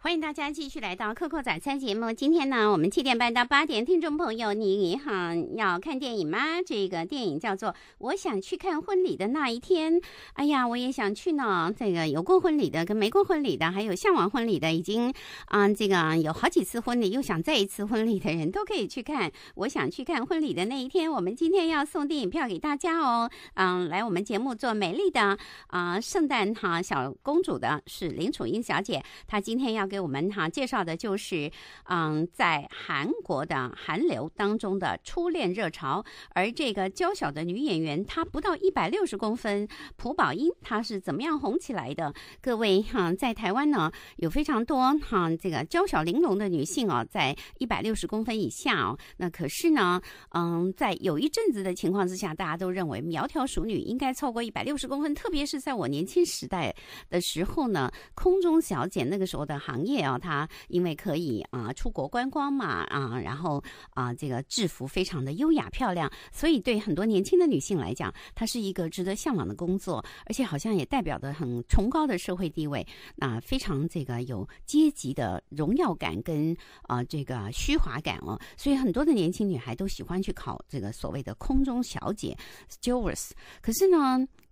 欢迎大家继续来到《扣扣早餐》节目。今天呢，我们七点半到八点，听众朋友，你好，要看电影吗？这个电影叫做《我想去看婚礼的那一天》。哎呀，我也想去呢。这个有过婚礼的，跟没过婚礼的，还有向往婚礼的，已经啊，这个有好几次婚礼，又想再一次婚礼的人，都可以去看《我想去看婚礼的那一天》。我们今天要送电影票给大家哦。嗯，来我们节目做美丽的啊圣诞哈小公主的是林楚英小姐，她今天要。给我们哈介绍的就是，嗯，在韩国的韩流当中的初恋热潮，而这个娇小的女演员她不到一百六十公分，朴宝英她是怎么样红起来的？各位哈，在台湾呢有非常多哈这个娇小玲珑的女性啊，在一百六十公分以下啊，那可是呢，嗯，在有一阵子的情况之下，大家都认为苗条淑女应该超过一百六十公分，特别是在我年轻时代的时候呢，空中小姐那个时候的哈。行业啊，它因为可以啊出国观光嘛啊，然后啊这个制服非常的优雅漂亮，所以对很多年轻的女性来讲，它是一个值得向往的工作，而且好像也代表的很崇高的社会地位，那非常这个有阶级的荣耀感跟啊这个虚华感哦，所以很多的年轻女孩都喜欢去考这个所谓的空中小姐 stewards，可是呢，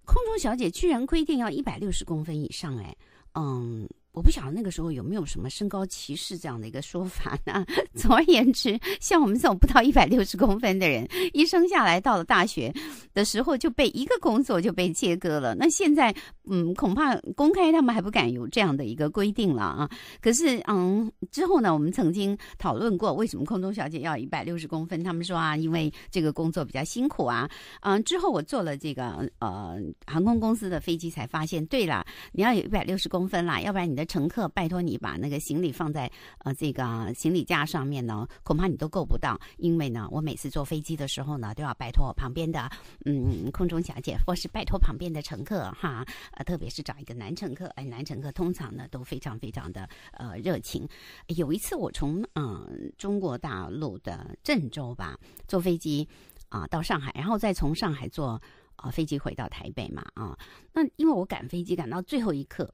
空中小姐居然规定要一百六十公分以上哎，嗯。我不晓得那个时候有没有什么身高歧视这样的一个说法呢？总而言之，像我们这种不到一百六十公分的人，一生下来到了大学的时候就被一个工作就被切割了。那现在，嗯，恐怕公开他们还不敢有这样的一个规定了啊。可是，嗯，之后呢，我们曾经讨论过为什么空中小姐要一百六十公分？他们说啊，因为这个工作比较辛苦啊。嗯，之后我坐了这个呃航空公司的飞机才发现，对了，你要有一百六十公分啦，要不然你的。乘客，拜托你把那个行李放在呃这个行李架上面呢，恐怕你都够不到。因为呢，我每次坐飞机的时候呢，都要拜托我旁边的嗯空中小姐，或是拜托旁边的乘客哈，呃，特别是找一个男乘客。哎，男乘客通常呢都非常非常的呃热情。有一次我从嗯中国大陆的郑州吧坐飞机啊到上海，然后再从上海坐啊飞机回到台北嘛啊，那因为我赶飞机赶到最后一刻。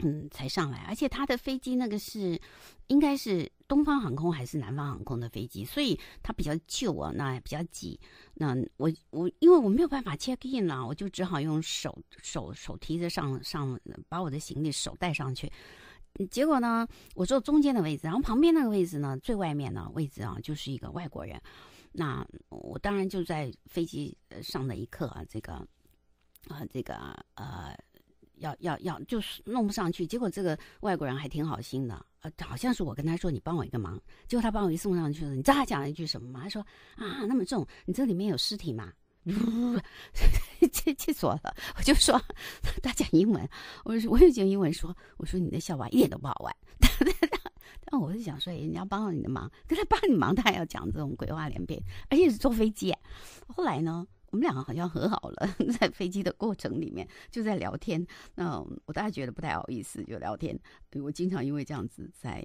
嗯，才上来，而且他的飞机那个是，应该是东方航空还是南方航空的飞机，所以它比较旧啊，那比较挤。那我我因为我没有办法 check in 啊，我就只好用手手手提着上上把我的行李手带上去。结果呢，我坐中间的位置，然后旁边那个位置呢，最外面的位置啊，就是一个外国人。那我当然就在飞机上的一刻啊，这个啊，这个呃。要要要，就是弄不上去。结果这个外国人还挺好心的，呃，好像是我跟他说你帮我一个忙，结果他帮我一送上去了。你知道他讲了一句什么吗？他说啊，那么重，你这里面有尸体吗？气气死我了！我就说他讲英文，我我也讲英文说，我说你的笑话一点都不好玩。但但我是想说，人家帮了你的忙，跟他帮你忙，他还要讲这种鬼话连篇，而且是坐飞机。后来呢？我们两个好像和好了，在飞机的过程里面就在聊天。那我大家觉得不太好意思，就聊天。我经常因为这样子在。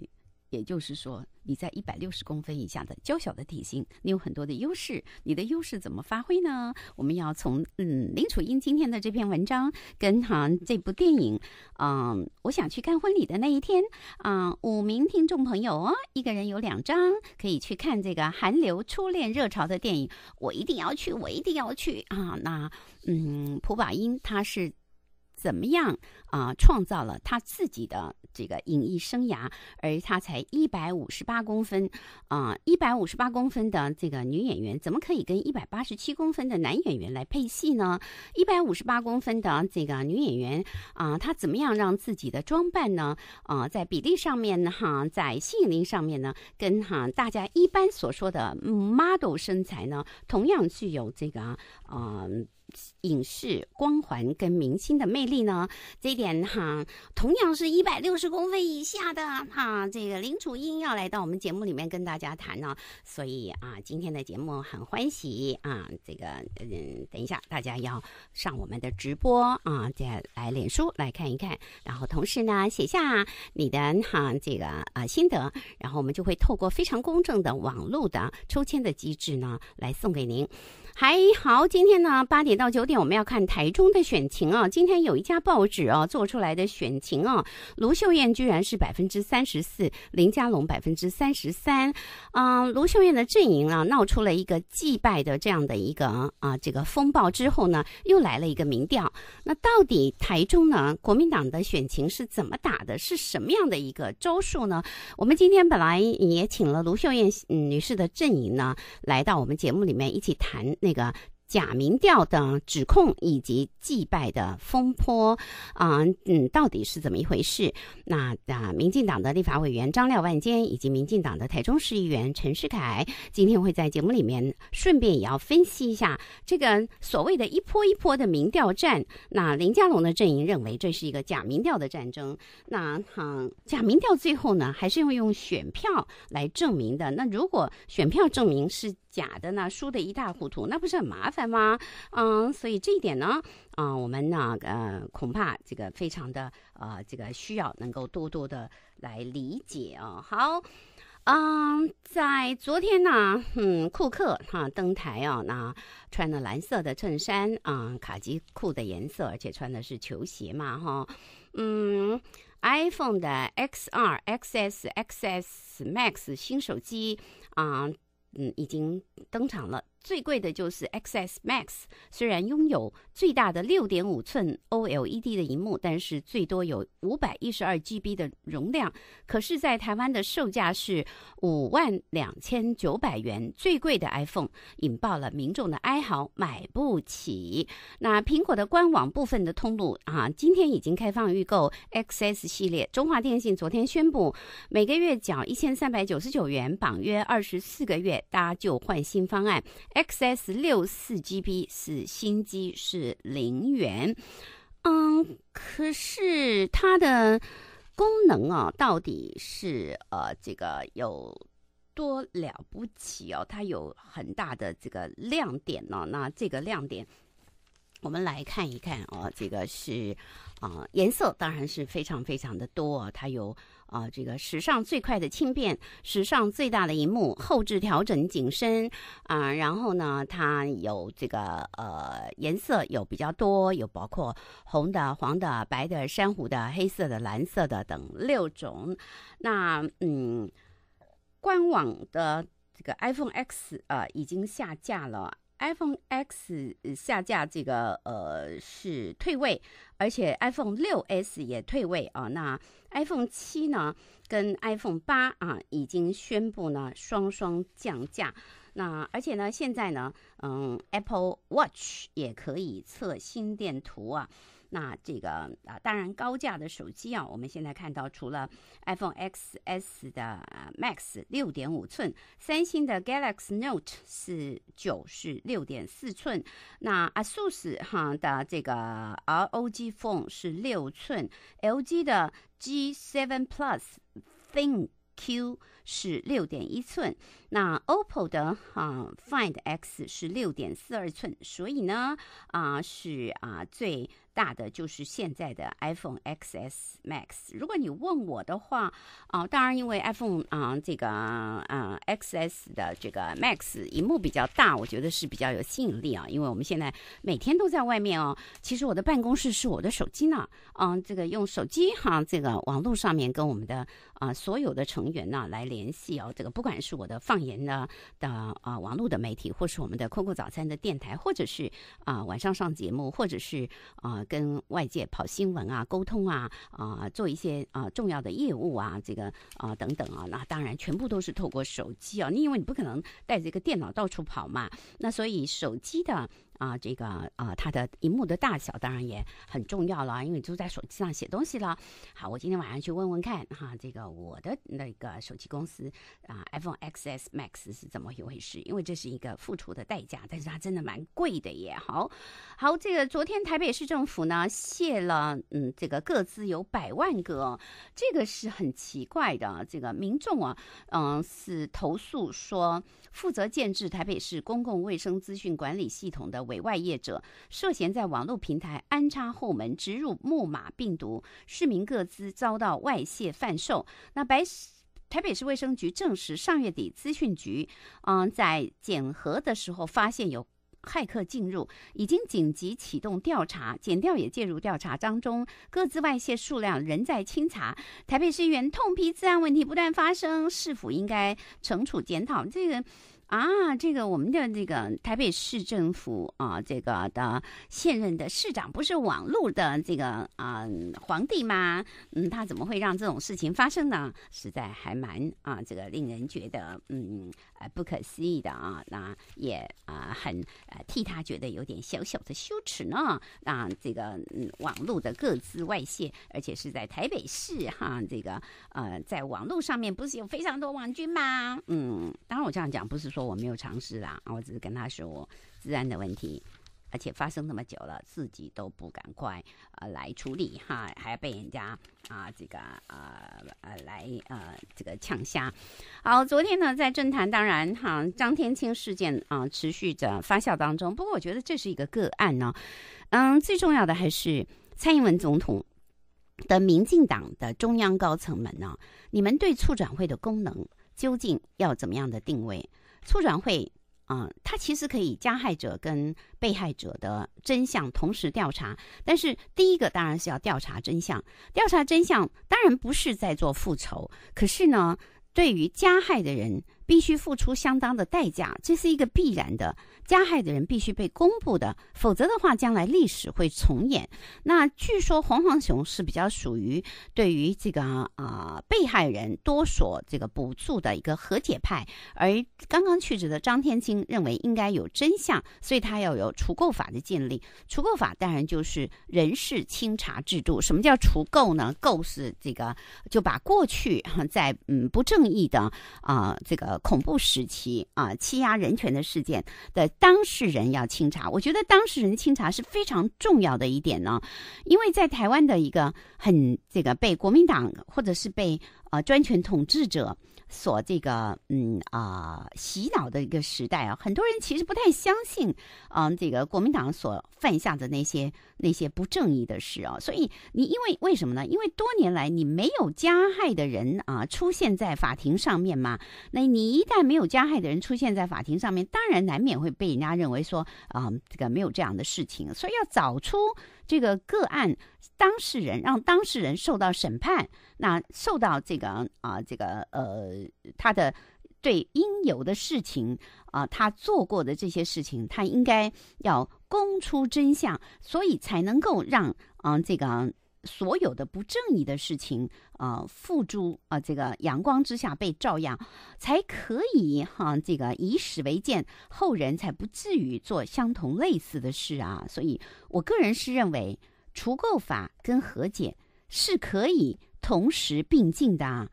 也就是说，你在一百六十公分以下的娇小的体型，你有很多的优势。你的优势怎么发挥呢？我们要从嗯，林楚英今天的这篇文章跟哈这部电影，嗯，我想去看婚礼的那一天，啊，五名听众朋友哦，一个人有两张，可以去看这个韩流初恋热潮的电影。我一定要去，我一定要去啊！那嗯，蒲宝英它是。怎么样啊？创造了他自己的这个演艺生涯，而他才一百五十八公分啊！一百五十八公分的这个女演员，怎么可以跟一百八十七公分的男演员来配戏呢？一百五十八公分的这个女演员啊，她怎么样让自己的装扮呢？啊，在比例上面呢，哈，在吸引力上面呢，跟哈大家一般所说的 model 身材呢，同样具有这个嗯。影视光环跟明星的魅力呢？这一点哈，同样是一百六十公分以下的哈，这个林楚英要来到我们节目里面跟大家谈呢，所以啊，今天的节目很欢喜啊。这个嗯，等一下大家要上我们的直播啊，再来脸书来看一看，然后同时呢写下你的哈这个啊心得，然后我们就会透过非常公正的网络的抽签的机制呢来送给您。还好，今天呢八点到九点我们要看台中的选情啊。今天有一家报纸哦做出来的选情啊，卢秀燕居然是百分之三十四，林佳龙百分之三十三。啊，卢秀燕的阵营啊闹出了一个祭拜的这样的一个啊这个风暴之后呢，又来了一个民调。那到底台中呢国民党的选情是怎么打的？是什么样的一个招数呢？我们今天本来也请了卢秀燕女士的阵营呢来到我们节目里面一起谈。那个假民调的指控以及祭拜的风波，啊嗯，到底是怎么一回事？那啊，民进党的立法委员张廖万坚以及民进党的台中市议员陈世凯今天会在节目里面顺便也要分析一下这个所谓的一波一波的民调战。那林佳龙的阵营认为这是一个假民调的战争。那哈，假民调最后呢，还是要用选票来证明的。那如果选票证明是。假的呢，输的一塌糊涂，那不是很麻烦吗？嗯，所以这一点呢，啊，我们呢，呃，恐怕这个非常的，呃，这个需要能够多多的来理解哦。好，嗯，在昨天呢，嗯，库克哈登台啊，那穿了蓝色的衬衫啊，卡其裤的颜色，而且穿的是球鞋嘛，哈，嗯，iPhone 的 X 二、XS、XS Max 新手机啊。嗯，已经登场了。最贵的就是 XS Max，虽然拥有最大的六点五寸 OLED 的荧幕，但是最多有五百一十二 GB 的容量，可是，在台湾的售价是五万两千九百元。最贵的 iPhone 引爆了民众的哀嚎，买不起。那苹果的官网部分的通路啊，今天已经开放预购 XS 系列。中华电信昨天宣布，每个月缴一千三百九十九元，绑约二十四个月，搭旧换新方案。XS 六四 GB 是新机，是零元。嗯，可是它的功能啊，到底是呃这个有多了不起哦？它有很大的这个亮点呢。那这个亮点，我们来看一看哦。这个是啊，颜色当然是非常非常的多哦，它有。啊，这个史上最快的轻便，史上最大的荧幕，后置调整景深，啊，然后呢，它有这个呃颜色有比较多，有包括红的、黄的、白的、珊瑚的、黑色的、蓝色的等六种。那嗯，官网的这个 iPhone X 啊已经下架了，iPhone X 下架，这个呃是退位，而且 iPhone 六 S 也退位啊，那。iPhone 七呢，跟 iPhone 八啊，已经宣布呢，双双降价。那而且呢，现在呢，嗯，Apple Watch 也可以测心电图啊。那这个啊，当然高价的手机啊，我们现在看到，除了 iPhone Xs 的 Max 六点五寸，三星的 Galaxy Note 是九是六点四寸，那 Asus 哈的这个 ROG Phone 是六寸，LG 的 G7 Plus Thin Q 是六点一寸，那 OPPO 的哈 Find X 是六点四二寸，所以呢啊是啊最。大的就是现在的 iPhone Xs Max。如果你问我的话，啊，当然，因为 iPhone 啊，这个啊 Xs 的这个 Max 屏幕比较大，我觉得是比较有吸引力啊。因为我们现在每天都在外面哦。其实我的办公室是我的手机呢，嗯，这个用手机哈，这个网络上面跟我们的啊所有的成员呢来联系哦。这个不管是我的放言呢的啊网络的媒体，或是我们的 Coco 早餐的电台，或者是啊晚上上节目，或者是啊。跟外界跑新闻啊，沟通啊，啊，做一些啊重要的业务啊，这个啊等等啊，那当然全部都是透过手机啊，因为你不可能带着一个电脑到处跑嘛，那所以手机的。啊，这个啊，它的荧幕的大小当然也很重要了，因为你都在手机上写东西了。好，我今天晚上去问问看哈，这个我的那个手机公司啊，iPhone XS Max 是怎么一回事？因为这是一个付出的代价，但是它真的蛮贵的耶。好好，这个昨天台北市政府呢，卸了，嗯，这个各自有百万个，这个是很奇怪的。这个民众啊，嗯，是投诉说负责建置台北市公共卫生资讯管理系统的。为外业者涉嫌在网络平台安插后门、植入木马病毒，市民各资遭到外泄贩售。那白台北市卫生局证实，上月底资讯局，嗯，在检核的时候发现有骇客进入，已经紧急启动调查，检调也介入调查当中，各自外泄数量仍在清查。台北市议员痛批，治安问题不断发生，是否应该惩处检讨这个？啊，这个我们的这个台北市政府啊，这个的现任的市长不是网路的这个啊皇帝吗？嗯，他怎么会让这种事情发生呢？实在还蛮啊，这个令人觉得嗯呃不可思议的啊，那也啊很呃替他觉得有点小小的羞耻呢。啊、这个嗯网路的各自外泄，而且是在台北市哈，这个呃在网路上面不是有非常多网军吗？嗯，当然我这样讲不是。说我没有尝试啊，我只是跟他说治安的问题，而且发生那么久了，自己都不赶快呃来处理哈，还要被人家啊这个啊呃来呃这个呛虾。好，昨天呢在政坛，当然哈张天青事件啊持续着发酵当中。不过我觉得这是一个个案呢，嗯，最重要的还是蔡英文总统的民进党的中央高层们呢，你们对促转会的功能究竟要怎么样的定位？促转会，啊，它其实可以加害者跟被害者的真相同时调查，但是第一个当然是要调查真相，调查真相当然不是在做复仇，可是呢，对于加害的人。必须付出相当的代价，这是一个必然的。加害的人必须被公布的，否则的话，将来历史会重演。那据说黄黄雄是比较属于对于这个啊被害人多所这个补助的一个和解派，而刚刚去职的张天青认为应该有真相，所以他要有除垢法的建立。除垢法当然就是人事清查制度。什么叫除垢呢？垢是这个就把过去在嗯不正义的啊这个。恐怖时期啊，欺压人权的事件的当事人要清查，我觉得当事人清查是非常重要的一点呢，因为在台湾的一个很这个被国民党或者是被呃专权统治者。所这个嗯啊洗脑的一个时代啊，很多人其实不太相信，嗯这个国民党所犯下的那些那些不正义的事啊，所以你因为为什么呢？因为多年来你没有加害的人啊出现在法庭上面嘛，那你一旦没有加害的人出现在法庭上面，当然难免会被人家认为说啊这个没有这样的事情，所以要找出这个个案当事人，让当事人受到审判。那受到这个啊，这个呃，他的对应有的事情啊，他做过的这些事情，他应该要公出真相，所以才能够让啊这个所有的不正义的事情啊，付诸啊这个阳光之下被照耀，才可以哈，这个以史为鉴，后人才不至于做相同类似的事啊。所以我个人是认为，除垢法跟和解是可以。同时并进的啊，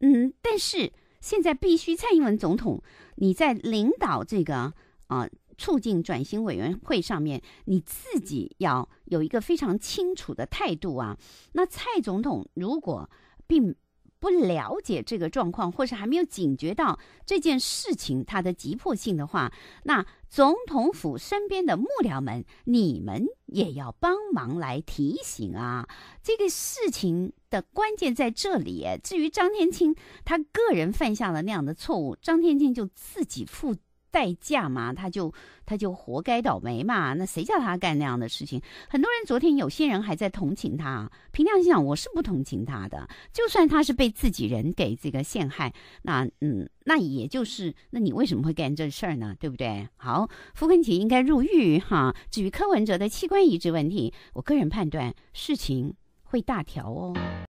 嗯，但是现在必须蔡英文总统你在领导这个啊促进转型委员会上面，你自己要有一个非常清楚的态度啊。那蔡总统如果并不了解这个状况，或是还没有警觉到这件事情它的急迫性的话，那总统府身边的幕僚们，你们也要帮忙来提醒啊，这个事情。关键在这里。至于张天青，他个人犯下了那样的错误，张天青就自己付代价嘛，他就他就活该倒霉嘛。那谁叫他干那样的事情？很多人昨天有些人还在同情他，凭良心讲，我是不同情他的。就算他是被自己人给这个陷害，那嗯，那也就是那你为什么会干这事儿呢？对不对？好，傅根杰应该入狱哈。至于柯文哲的器官移植问题，我个人判断事情会大条哦。